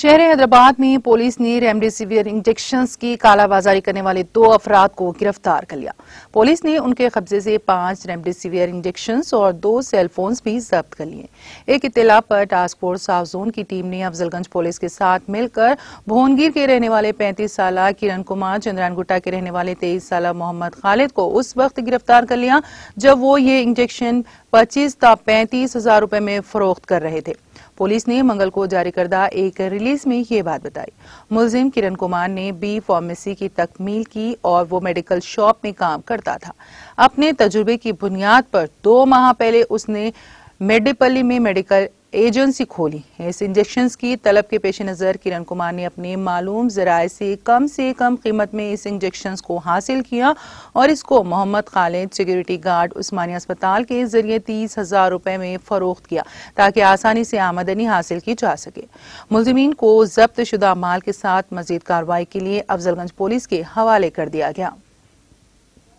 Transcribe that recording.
शहर हैदराबाद में पुलिस ने रेमडेसिविर इंजेक्शन की कालाबाजारी करने वाले दो अफराद को गिरफ्तार कर लिया पुलिस ने उनके कब्जे से पांच रेमडेसिविर इंजेक्शन और दो सेलफोन्स भी जब्त कर लिए एक इतला पर टास्क फोर्स साफ जोन की टीम ने अफजलगंज पुलिस के साथ मिलकर भुवनगिर के रहने वाले पैंतीस साल किरण कुमार चंद्रान गुट्टा के रहने वाले तेईस साल मोहम्मद खालिद को उस वक्त गिरफ्तार कर लिया जब वो ये इंजेक्शन पच्चीस तथा पैंतीस हजार रूपये में फरोख्त कर रहे थे पुलिस ने मंगल को जारी करदा एक रिलीज में ये बात बताई मुलजिम किरण कुमार ने बी फार्मेसी की तकमील की और वो मेडिकल शॉप में काम करता था अपने तजुर्बे की बुनियाद पर दो माह पहले उसने मेडिपल्ली में मेडिकल एजेंसी खोली इस इंजेक्शन की तलब के पेश नज़र किरण कुमार ने अपने मालूम ज़राए से कम से कम कीमत में इस इंजेक्शन को हासिल किया और इसको मोहम्मद खालिद सिक्योरिटी गार्ड उस्मानी अस्पताल के जरिए तीस हज़ार रुपए में फ़रोख्त किया ताकि आसानी से आमदनी हासिल की जा सके मुलजमीन को जब्त शुदा माल के साथ मजीद कार्रवाई के लिए अफजलगंज पुलिस के हवाले कर दिया गया